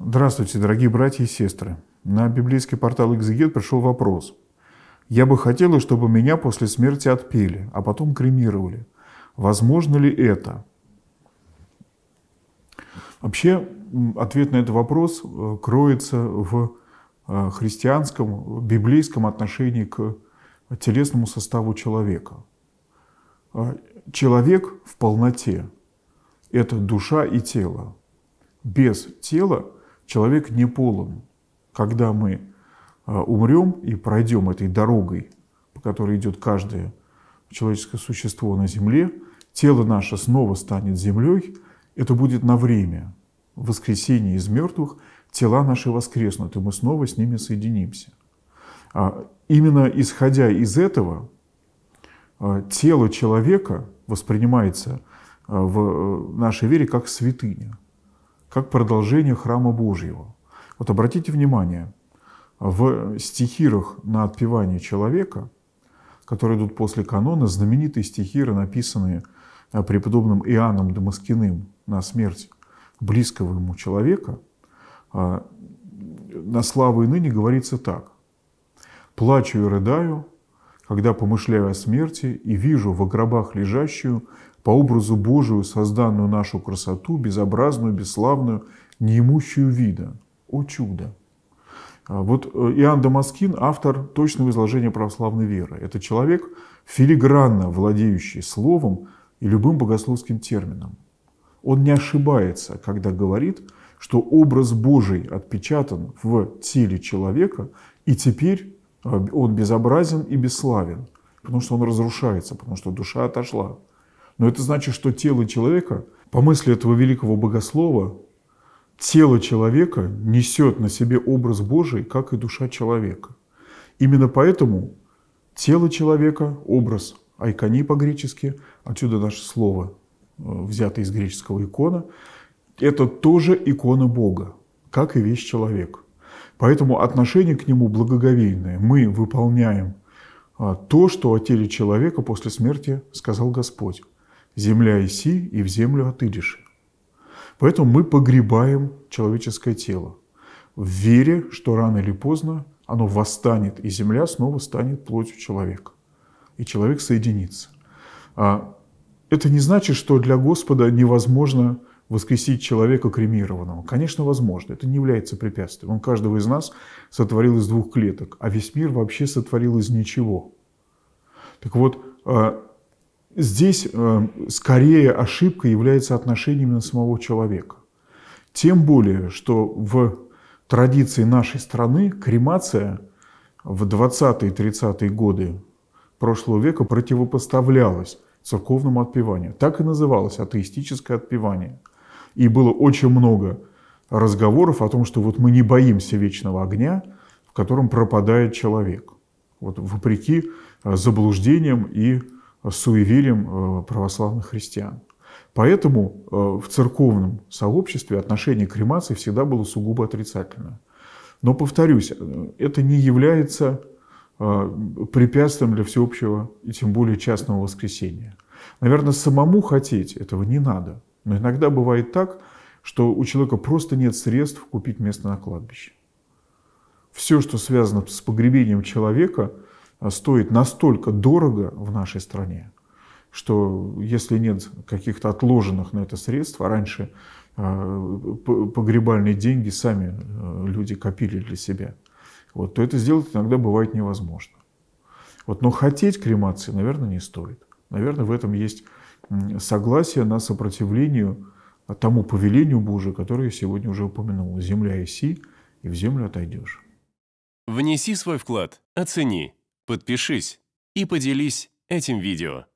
Здравствуйте, дорогие братья и сестры. На библейский портал «Экзегет» пришел вопрос. Я бы хотела, чтобы меня после смерти отпели, а потом кремировали. Возможно ли это? Вообще, ответ на этот вопрос э, кроется в э, христианском, библейском отношении к телесному составу человека. Э, человек в полноте – это душа и тело. Без тела – человек не полон. Когда мы э, умрем и пройдем этой дорогой, по которой идет каждое человеческое существо на земле, тело наше снова станет землей, это будет на время. Воскресение из мертвых, тела наши воскреснут, и мы снова с ними соединимся. А именно исходя из этого, э, тело человека воспринимается э, в нашей вере как святыня – как продолжение храма Божьего. Вот обратите внимание, в стихирах на отпевание человека, которые идут после канона, знаменитые стихиры, написанные э, преподобным Иоанном Дамаскиным на смерть близкого ему человека, э, на славу и ныне говорится так. «Плачу и рыдаю, когда помышляю о смерти и вижу в гробах лежащую, по образу Божию созданную нашу красоту, безобразную, бесславную, неимущую вида. О чудо! А вот э, Иоанн Дамаскин – автор точного изложения православной веры. Это человек, филигранно владеющий словом и любым богословским термином. Он не ошибается, когда говорит, что образ Божий отпечатан в теле человека, и теперь Э, он безобразен и бесславен, потому что он разрушается, потому что душа отошла. Но это значит, что тело человека, по мысли этого великого богослова, тело человека несет на себе образ Божий, как и душа человека. Именно поэтому тело человека, образ айкони по-гречески, отсюда наше слово, э, взятое из греческого икона, это тоже икона Бога, как и весь человек – Поэтому отношение к нему благоговейное. Мы выполняем а, то, что о теле человека после смерти сказал Господь. «Земля иси, и в землю отыдешь". Поэтому мы погребаем человеческое тело в вере, что рано или поздно оно восстанет, и земля снова станет плотью человека. И человек соединится. А, это не значит, что для Господа невозможно воскресить человека кремированного? Конечно, возможно. Это не является препятствием. Он каждого из нас сотворил из двух клеток, а весь мир вообще сотворил из ничего. Так вот, э, здесь э, скорее ошибка является отношением на самого человека. Тем более, что в традиции нашей страны кремация в 20-30-е годы прошлого века противопоставлялась церковному отпеванию. Так и называлось атеистическое отпевание – и было очень много разговоров о том, что вот мы не боимся вечного огня, в котором пропадает человек. Вот вопреки э, заблуждениям и суевериям э, православных христиан. Поэтому э, в церковном сообществе отношение к кремации всегда было сугубо отрицательное. Но, повторюсь, это не является препятствием для всеобщего и тем более частного воскресения. Наверное, самому хотеть этого не надо – но иногда бывает так, что у человека просто нет средств купить место на кладбище. Все, что связано с погребением человека, э, стоит настолько дорого в нашей стране, что если нет каких-то отложенных на это средств, а раньше э, погребальные деньги сами э, люди копили для себя, вот, то это сделать иногда бывает невозможно. Вот, но хотеть кремации, наверное, не стоит. Наверное, в этом есть Согласие на сопротивлению тому повелению Божию, которое я сегодня уже упомянул. «Земля иси, и в землю отойдешь». Внеси свой вклад, оцени, подпишись и поделись этим видео.